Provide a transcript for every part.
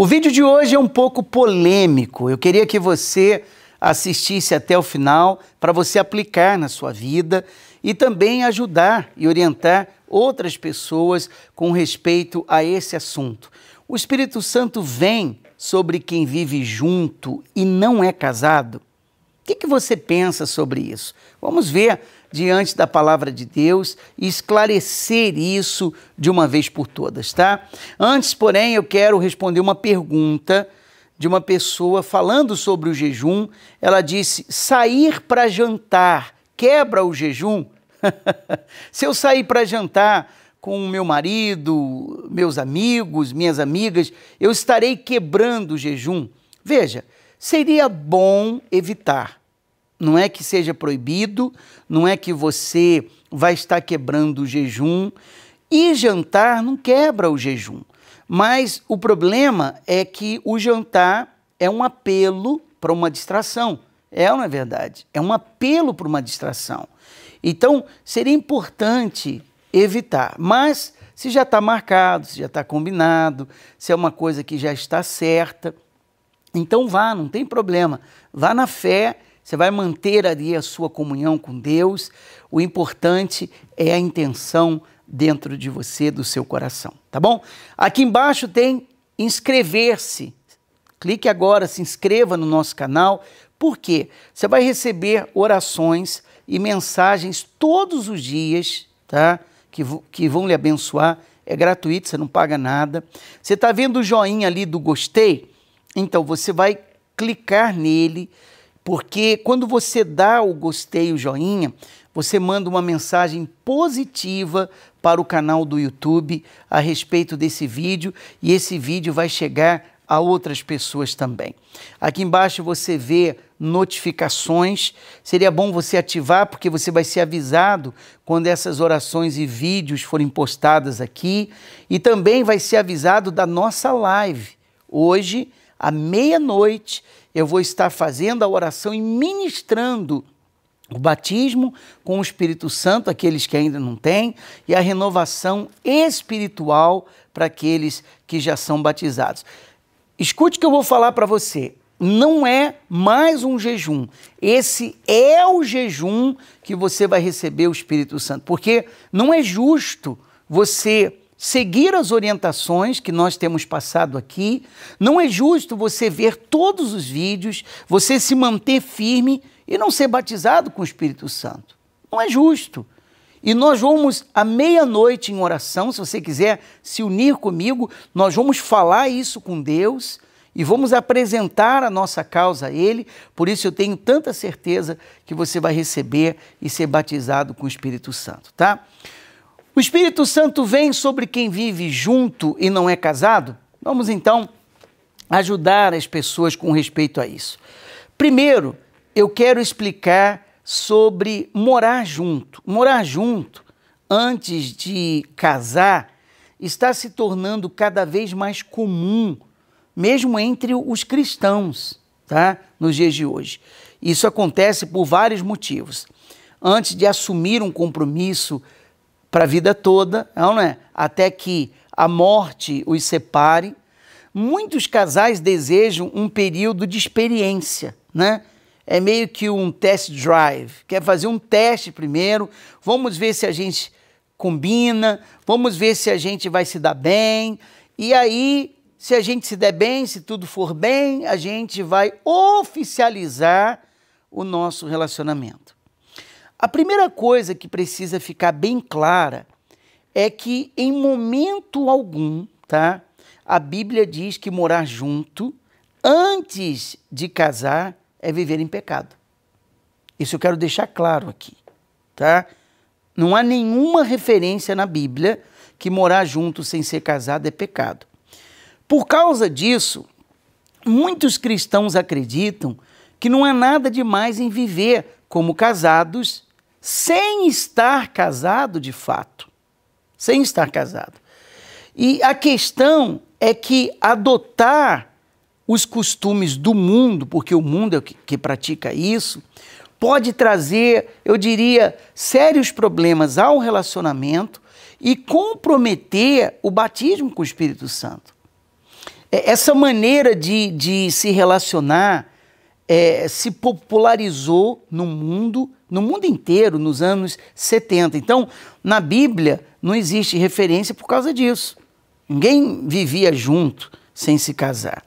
O vídeo de hoje é um pouco polêmico. Eu queria que você assistisse até o final para você aplicar na sua vida e também ajudar e orientar outras pessoas com respeito a esse assunto. O Espírito Santo vem sobre quem vive junto e não é casado? O que, que você pensa sobre isso? Vamos ver diante da palavra de Deus e esclarecer isso de uma vez por todas, tá? Antes, porém, eu quero responder uma pergunta de uma pessoa falando sobre o jejum. Ela disse: sair para jantar quebra o jejum? Se eu sair para jantar com o meu marido, meus amigos, minhas amigas, eu estarei quebrando o jejum? Veja, seria bom evitar não é que seja proibido, não é que você vai estar quebrando o jejum. E jantar não quebra o jejum. Mas o problema é que o jantar é um apelo para uma distração. É ou não é verdade? É um apelo para uma distração. Então, seria importante evitar. Mas, se já está marcado, se já está combinado, se é uma coisa que já está certa, então vá, não tem problema. Vá na fé você vai manter ali a sua comunhão com Deus. O importante é a intenção dentro de você, do seu coração, tá bom? Aqui embaixo tem inscrever-se. Clique agora, se inscreva no nosso canal. Por quê? Você vai receber orações e mensagens todos os dias, tá? Que, que vão lhe abençoar. É gratuito, você não paga nada. Você está vendo o joinha ali do gostei? Então você vai clicar nele porque quando você dá o gostei, o joinha, você manda uma mensagem positiva para o canal do YouTube a respeito desse vídeo e esse vídeo vai chegar a outras pessoas também. Aqui embaixo você vê notificações. Seria bom você ativar porque você vai ser avisado quando essas orações e vídeos forem postadas aqui e também vai ser avisado da nossa live hoje à meia-noite eu vou estar fazendo a oração e ministrando o batismo com o Espírito Santo, aqueles que ainda não têm, e a renovação espiritual para aqueles que já são batizados. Escute o que eu vou falar para você. Não é mais um jejum. Esse é o jejum que você vai receber o Espírito Santo, porque não é justo você seguir as orientações que nós temos passado aqui. Não é justo você ver todos os vídeos, você se manter firme e não ser batizado com o Espírito Santo. Não é justo. E nós vamos à meia-noite em oração, se você quiser se unir comigo, nós vamos falar isso com Deus e vamos apresentar a nossa causa a Ele. Por isso eu tenho tanta certeza que você vai receber e ser batizado com o Espírito Santo, tá? O Espírito Santo vem sobre quem vive junto e não é casado? Vamos então ajudar as pessoas com respeito a isso. Primeiro, eu quero explicar sobre morar junto. Morar junto, antes de casar, está se tornando cada vez mais comum, mesmo entre os cristãos, tá? Nos dias de hoje. Isso acontece por vários motivos. Antes de assumir um compromisso para a vida toda, é não é? Até que a morte os separe. Muitos casais desejam um período de experiência, né? É meio que um test drive. Quer fazer um teste primeiro, vamos ver se a gente combina, vamos ver se a gente vai se dar bem. E aí, se a gente se der bem, se tudo for bem, a gente vai oficializar o nosso relacionamento. A primeira coisa que precisa ficar bem clara é que em momento algum, tá? A Bíblia diz que morar junto antes de casar é viver em pecado. Isso eu quero deixar claro aqui, tá? Não há nenhuma referência na Bíblia que morar junto sem ser casado é pecado. Por causa disso, muitos cristãos acreditam que não há nada de mais em viver como casados sem estar casado de fato. Sem estar casado. E a questão é que adotar os costumes do mundo, porque o mundo é o que, que pratica isso, pode trazer, eu diria, sérios problemas ao relacionamento e comprometer o batismo com o Espírito Santo. É, essa maneira de, de se relacionar é, se popularizou no mundo no mundo inteiro nos anos 70. Então, na Bíblia não existe referência por causa disso. Ninguém vivia junto sem se casar.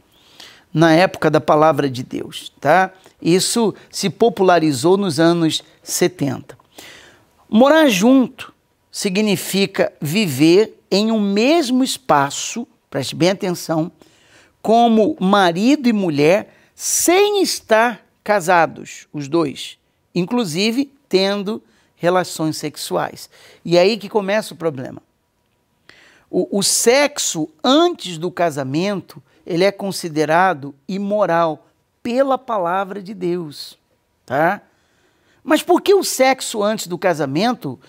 Na época da palavra de Deus, tá? Isso se popularizou nos anos 70. Morar junto significa viver em um mesmo espaço, preste bem atenção, como marido e mulher, sem estar casados, os dois inclusive tendo relações sexuais. E é aí que começa o problema. O, o sexo antes do casamento ele é considerado imoral pela palavra de Deus, tá? Mas por que o sexo antes do casamento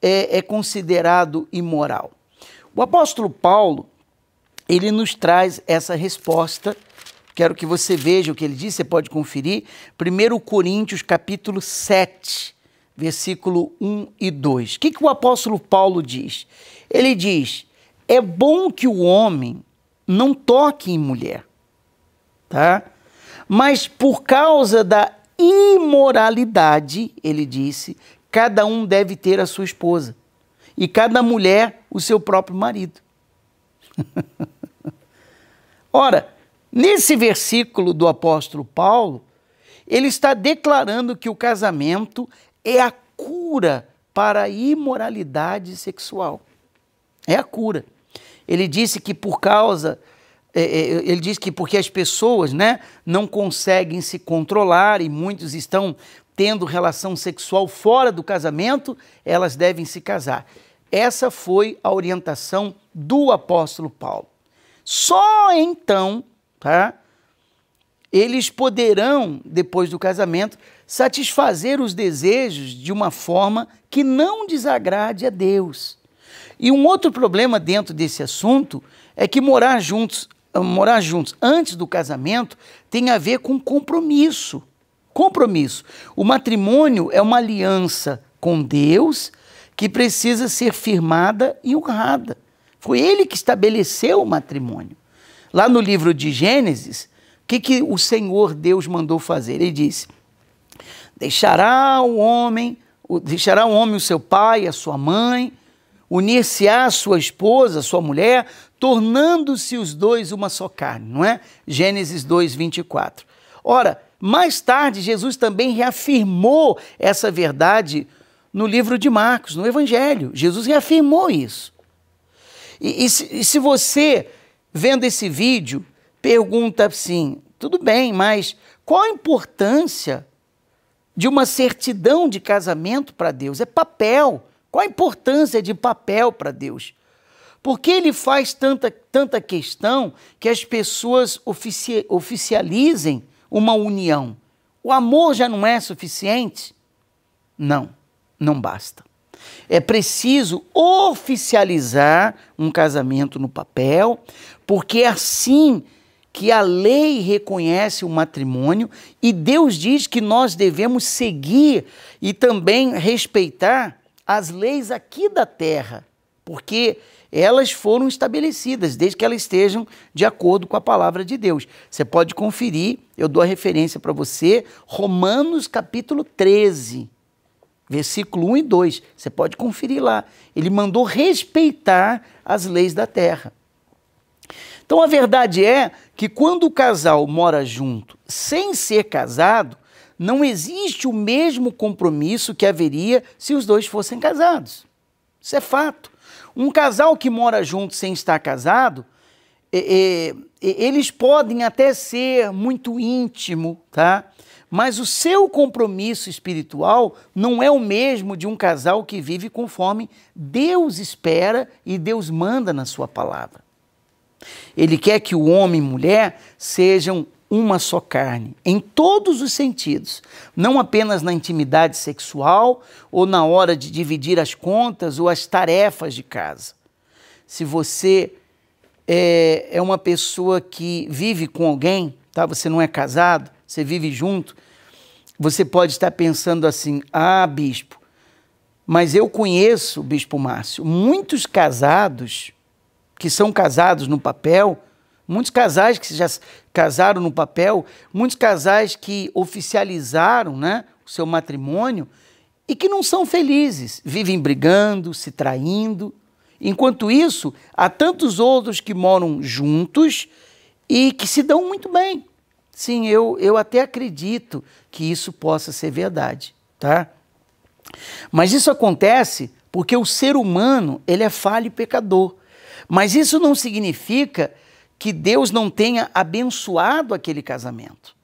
é, é considerado imoral? O apóstolo Paulo ele nos traz essa resposta Quero que você veja o que ele diz, você pode conferir. 1 Coríntios, capítulo 7, versículo 1 e 2. O que, que o apóstolo Paulo diz? Ele diz: é bom que o homem não toque em mulher, tá? Mas por causa da imoralidade, ele disse, cada um deve ter a sua esposa e cada mulher o seu próprio marido. Ora, Nesse versículo do apóstolo Paulo, ele está declarando que o casamento é a cura para a imoralidade sexual. É a cura. Ele disse que por causa é, é, ele diz que porque as pessoas né, não conseguem se controlar e muitos estão tendo relação sexual fora do casamento, elas devem se casar. Essa foi a orientação do apóstolo Paulo. Só então tá? Eles poderão, depois do casamento, satisfazer os desejos de uma forma que não desagrade a Deus. E um outro problema dentro desse assunto é que morar juntos, ah, morar juntos antes do casamento tem a ver com compromisso. Compromisso. O matrimônio é uma aliança com Deus que precisa ser firmada e honrada. Foi ele que estabeleceu o matrimônio. Lá no livro de Gênesis, o que, que o Senhor Deus mandou fazer? Ele disse: Deixará o homem, deixará o homem o seu pai, a sua mãe, unir-se-á a sua esposa, a sua mulher, tornando-se os dois uma só carne, não é? Gênesis 2, 24. Ora, mais tarde, Jesus também reafirmou essa verdade no livro de Marcos, no Evangelho. Jesus reafirmou isso. E, e, se, e se, você vendo esse vídeo, pergunta assim: tudo bem, mas qual a importância de uma certidão de casamento para Deus? É papel. Qual a importância de papel para Deus? Por que ele faz tanta, tanta questão que as pessoas ofici oficializem uma união? O amor já não é suficiente? Não, não basta é preciso oficializar um casamento no papel, porque é assim que a lei reconhece o matrimônio e Deus diz que nós devemos seguir e também respeitar as leis aqui da terra, porque elas foram estabelecidas, desde que elas estejam de acordo com a palavra de Deus. Você pode conferir, eu dou a referência para você, Romanos capítulo 13 versículo 1 e 2. Você pode conferir lá. Ele mandou respeitar as leis da terra. Então a verdade é que quando o casal mora junto sem ser casado, não existe o mesmo compromisso que haveria se os dois fossem casados. Isso é fato. Um casal que mora junto sem estar casado, é, é, é eles podem até ser muito íntimo, tá? Mas o seu compromisso espiritual não é o mesmo de um casal que vive conforme Deus espera e Deus manda na sua palavra. Ele quer que o homem e mulher sejam uma só carne, em todos os sentidos, não apenas na intimidade sexual ou na hora de dividir as contas ou as tarefas de casa. Se você eh, é, uma pessoa que vive com alguém, tá? Você não é casado, você vive junto, você pode estar pensando assim: ah, bispo, mas eu conheço, bispo Márcio, muitos casados que são casados no papel, muitos casais que já casaram no papel, muitos casais que oficializaram né, o seu matrimônio e que não são felizes, vivem brigando, se traindo. Enquanto isso, há tantos outros que moram juntos e que se dão muito bem. Sim, eu, eu até acredito que isso possa ser verdade, tá? Mas isso acontece porque o ser humano, ele é falho e pecador. Mas isso não significa que Deus não tenha abençoado aquele casamento.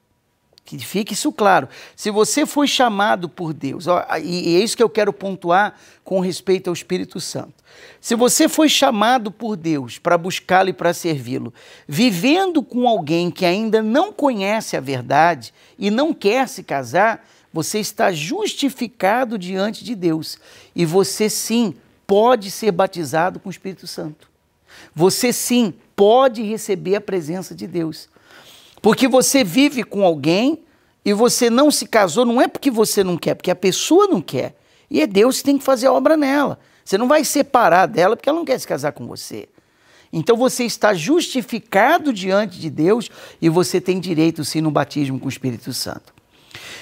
Que fique isso claro. Se você foi chamado por Deus, ó, e é isso que eu quero pontuar com respeito ao Espírito Santo. Se você foi chamado por Deus para buscá-lo e para servi-lo, vivendo com alguém que ainda não conhece a verdade e não quer se casar, você está justificado diante de Deus. E você sim pode ser batizado com o Espírito Santo. Você sim pode receber a presença de Deus. Porque você vive com alguém e você não se casou, não é porque você não quer, porque a pessoa não quer. E é Deus que tem que fazer a obra nela. Você não vai separar dela porque ela não quer se casar com você. Então você está justificado diante de Deus e você tem direito sim no batismo com o Espírito Santo.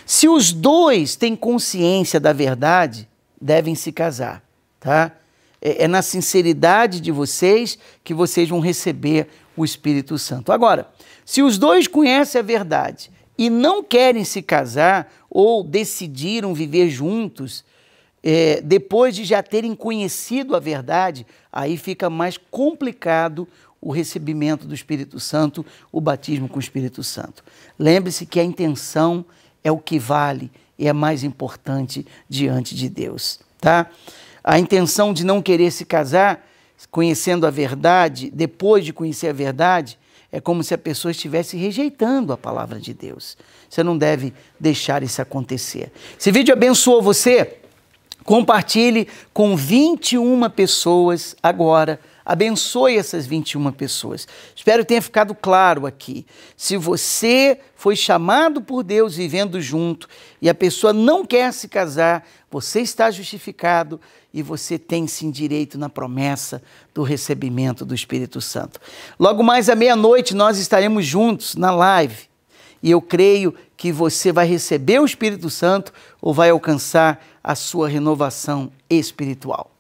Se os dois têm consciência da verdade, devem se casar, tá? É, é na sinceridade de vocês que vocês vão receber o Espírito Santo. Agora, se os dois conhecem a verdade e não querem se casar ou decidiram viver juntos, é, depois de já terem conhecido a verdade, aí fica mais complicado o recebimento do Espírito Santo, o batismo com o Espírito Santo. Lembre-se que a intenção é o que vale e é mais importante diante de Deus, tá? A intenção de não querer se casar, conhecendo a verdade, depois de conhecer a verdade, é como se a pessoa estivesse rejeitando a palavra de Deus. Você não deve deixar isso acontecer. Esse vídeo abençoou você? Compartilhe com 21 pessoas agora. Abençoe essas 21 pessoas. Espero que tenha ficado claro aqui. Se você foi chamado por Deus vivendo junto e a pessoa não quer se casar, você está justificado e você tem sim direito na promessa do recebimento do Espírito Santo. Logo mais à meia-noite nós estaremos juntos na live e eu creio que você vai receber o Espírito Santo ou vai alcançar a sua renovação espiritual.